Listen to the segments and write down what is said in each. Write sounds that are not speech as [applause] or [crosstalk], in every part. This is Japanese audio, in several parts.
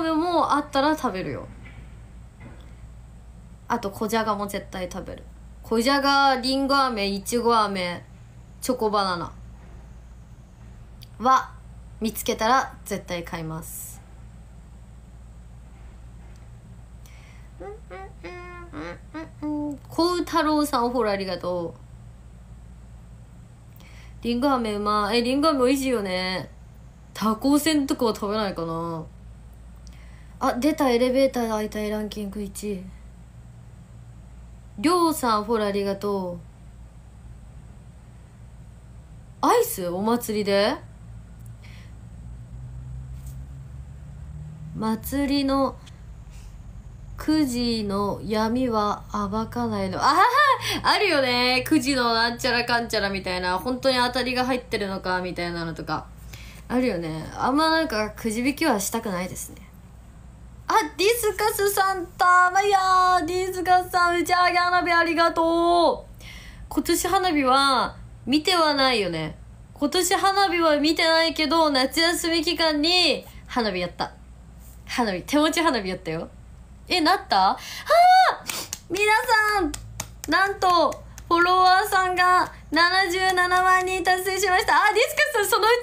豆もあったら食べるよあと小じゃがも絶対食べる小じゃがりんご飴いちご飴チョコバナナは見つけたら絶対買います孝太郎さんフォローありがとうりんご飴うまいえりんご飴美いしいよねタコせんとかは食べないかなあ出たエレベーターで会いたいランキング1位りょうさんフォローありがとうアイスお祭りで祭りの9時の闇は暴かないの。あああるよね !9 時のなんちゃらかんちゃらみたいな、本当に当たりが入ってるのかみたいなのとか。あるよね。あんまなんかくじ引きはしたくないですね。あ、ディスカスさんたまやディスカスさん、打ち上げ花火ありがとう今年花火は見てはないよね。今年花火は見てないけど、夏休み期間に花火やった。花火、手持ち花火やったよ。え、なったはあ皆さんなんと、フォロワーさんが77万人達成しました。あ、ディスカスさん、その打ち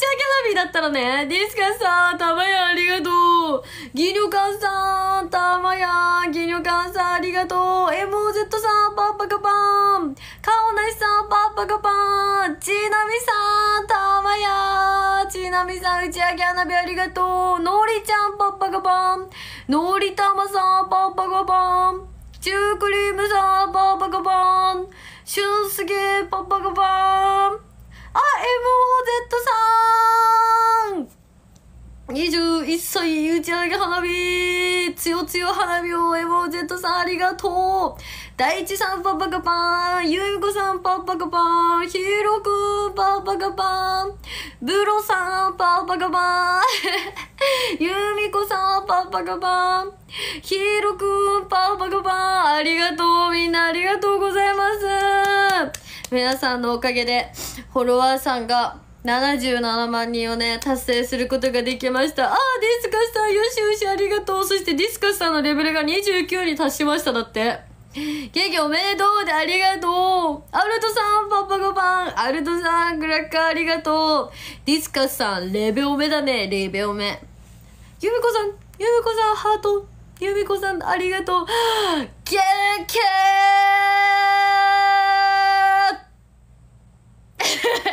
上げ花火だったらね。ディスカスさん、たまやありがとう。ギリョカンさん、がとう !MOZ さんパッパカパンカオナシさんパッパカパンちなみさんたまやちなみさん打ち上げ花火ありがとうのりちゃんパッパカパンのりたまさんパッパカパンチュークリームさんパッパカパンシュンスゲ、パッパカパンあ MOZ さん21歳打ち上げ花火つよつよ花火をエモージェットさんありがとう大地さんパパカパンゆうこさんパパカパンひろくんパパカパンブロさんパパカパンゆみこさんパパカパンひろくんパパカパンありがとうみんなありがとうございます皆さんのおかげでフォロワーさんが77万人をね、達成することができました。ああ、ディスカスさん、よしよし、ありがとう。そしてディスカスさんのレベルが29に達しました、だって。元気おめでとうでありがとうアルトさん、パパごパンアルトさん、グラッカーありがとうディスカスさん、レベおめだね、レベおめ。ユミコさん、ユミコさん、ハート。ユミコさん、ありがとう。ゲーケ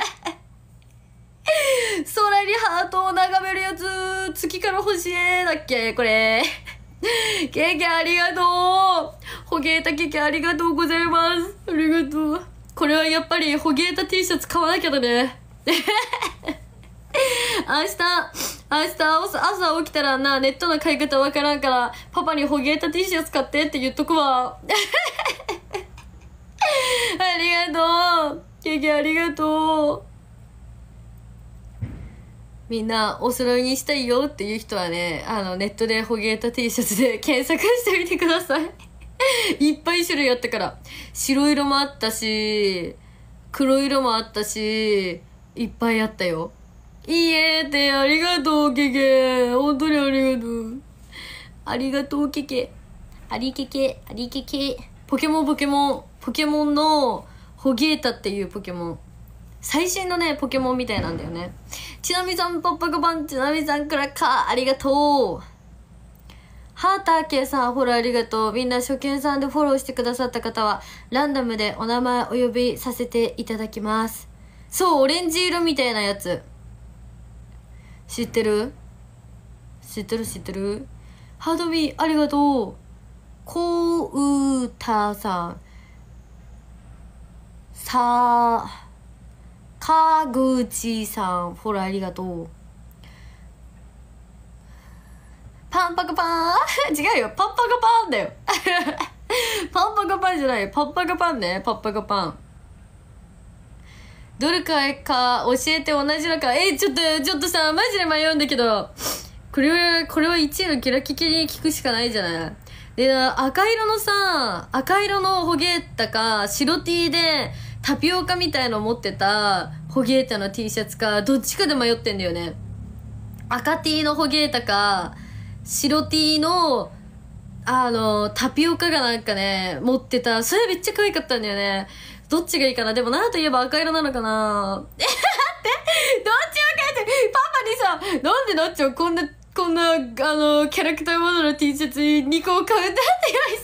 ー空にハートを眺めるやつ、月から星へ、だっけこれ。[laughs] ケーキありがとうホゲータケーキありがとうございますありがとう。これはやっぱりホゲータ T シャツ買わなきゃだね。[laughs] 明日、明日朝起きたらな、ネットの買い方わからんから、パパにホゲータ T シャツ買ってって言っとくわ。[laughs] ありがとう。ケーキありがとう。みんなお揃いにしたいよっていう人はね、あの、ネットでホゲータ T シャツで [laughs] 検索してみてください。[laughs] いっぱい種類あったから。白色もあったし、黒色もあったし、いっぱいあったよ。いいえってありがとう、けけ。本当にありがとう。ありがとう、けけ。ありけけ、ありけけ。ポケモンポケモン、ポケモンのホゲータっていうポケモン。最新のね、ポケモンみたいなんだよね。ちなみさん、ポッポコパン、ちなみさんからか、ありがとう。ハーターケいさん、フォローありがとう。みんな初見さんでフォローしてくださった方は、ランダムでお名前お呼びさせていただきます。そう、オレンジ色みたいなやつ。知ってる知ってる知ってるハードィーありがとう。こうーたーさん。さー。川口さん、フォローありがとう。パンパカパーン [laughs] 違うよ、パンパカパーンだよ。[laughs] パンパカパンじゃないよ、パンパカパンね、パンパカパン。どれかいか教えて同じのか。え、ちょっと、ちょっとさ、マジで迷うんだけど、これは、これは1位のキラキキに聞くしかないじゃないで、赤色のさ、赤色のほげったか、白 T で、タピオカみたいの持ってたホゲータの T シャツかどっちかで迷ってんだよね赤 T のホゲータか白 T のあのタピオカがなんかね持ってたそれめっちゃ可愛かったんだよねどっちがいいかなでもなんといえば赤色なのかなえ待ってどっちを書いてパパにさなんでなっちゃうこんなこんなあのキャラクターモードの T シャツ2個買うんだって言われ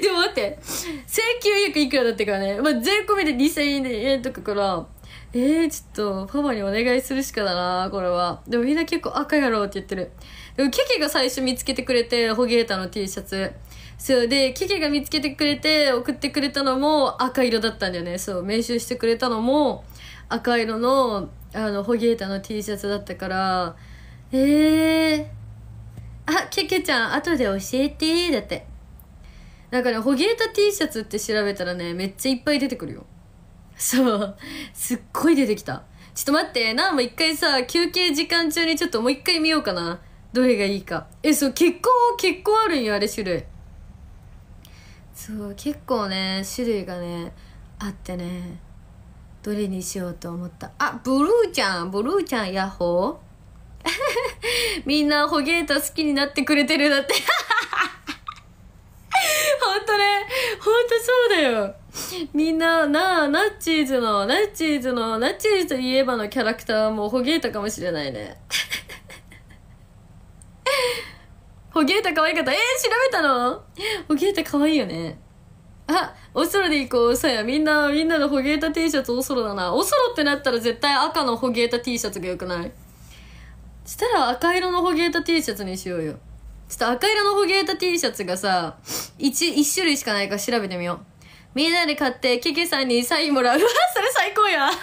[laughs] でも待って、1900いくらだったからね。まあ、税込みで2000円とかから、えー、ちょっと、パパにお願いするしかだな、これは。でもみんな結構赤やろって言ってる。でも、ケケが最初見つけてくれて、ホゲータの T シャツ。そう。で、ケケが見つけてくれて、送ってくれたのも赤色だったんだよね。そう。練習してくれたのも、赤色の、あの、ホゲータの T シャツだったから、えー、あ、ケケちゃん、後で教えてだって。なんかねホゲータ T シャツって調べたらねめっちゃいっぱい出てくるよそうすっごい出てきたちょっと待ってなあも一回さ休憩時間中にちょっともう一回見ようかなどれがいいかえそう結構結構あるんよあれ種類そう結構ね種類がねあってねどれにしようと思ったあブルーちゃんブルーちゃんヤッホー [laughs] みんなホゲータ好きになってくれてるだってほんとそうだよみんななあナッチーズのナッチーズのナッチーズといえばのキャラクターはもうほげえたかもしれないね [laughs] ほげえた可愛かったえー、調べたのほげえた可愛いよねあおそろで行こうさやみんなみんなのほげえた T シャツおそろだなおそろってなったら絶対赤のほげえた T シャツがよくないしたら赤色のほげえた T シャツにしようよちょっと赤色のホゲータ T シャツがさ、1、一種類しかないか調べてみよう。みんなで買って、ケケさんにサインもらう。うわ、それ最高や [laughs]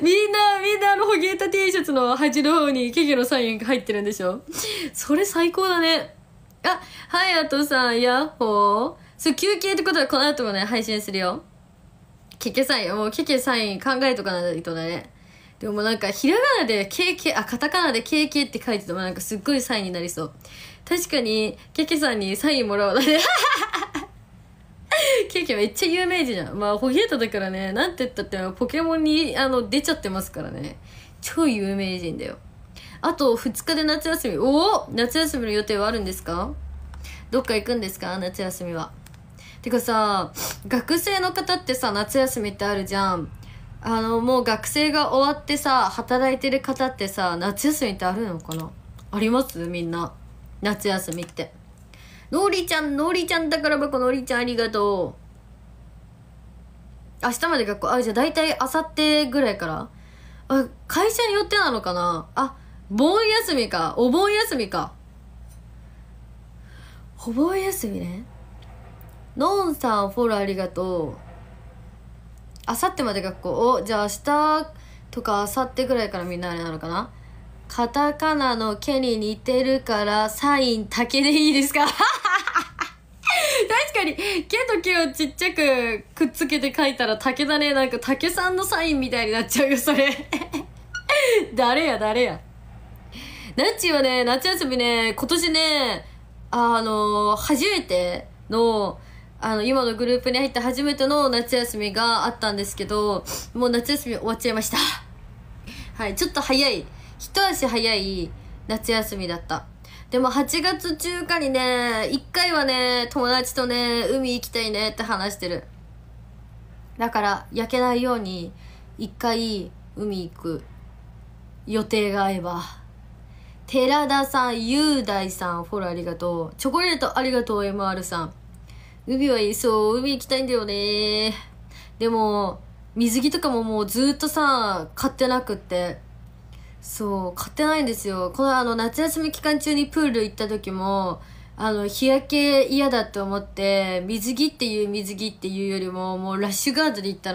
みんな、みんなあのホゲータ T シャツの端の方にケケのサインが入ってるんでしょそれ最高だね。あ、ハヤトさん、ヤッホー。そう、休憩ってことはこの後もね、配信するよ。ケケサイン、もうケケサイン考えとかないとだね。でもなんかひらがなでケ k あカタカナでケ k って書いててもなんかすっごいサインになりそう確かにケ k さんにサインもらおうだねケめっちゃ有名人じゃんまあホゲエタだからねなんて言ったってポケモンにあの出ちゃってますからね超有名人だよあと二日で夏休みおお夏休みの予定はあるんですかどっか行くんですか夏休みはてかさ学生の方ってさ夏休みってあるじゃんあのもう学生が終わってさ働いてる方ってさ夏休みってあるのかなありますみんな夏休みってのりちゃんのりちゃんだからこのりちゃんありがとう明日まで学校あじゃあ大体あさってぐらいからあ会社によってなのかなあ盆休みかお盆休みかお盆休みねのんさんフォローありがとうあさってまで学校おじゃあ明日とかあさってぐらいからみんなあれなのかなカタカナの「け」に似てるからサイン「竹」でいいですか [laughs] 確かに「け」と「け」をちっちゃくくっつけて書いたら竹だねなんか竹さんのサインみたいになっちゃうよそれ [laughs] 誰や誰やなっちはね夏休みね今年ねあの初めてのあの、今のグループに入って初めての夏休みがあったんですけど、もう夏休み終わっちゃいました。[laughs] はい、ちょっと早い、一足早い夏休みだった。でも8月中かにね、一回はね、友達とね、海行きたいねって話してる。だから、焼けないように、一回海行く予定が合えば。寺田さん、雄大さん、フォローありがとう。チョコレートありがとう、MR さん。海はいいそう、海行きたいんだよね。でも、水着とかももうずっとさ、買ってなくって。そう、買ってないんですよ。このあの、夏休み期間中にプール行った時も、あの、日焼け嫌だって思って、水着っていう水着っていうよりも、もうラッシュガードで行ったの。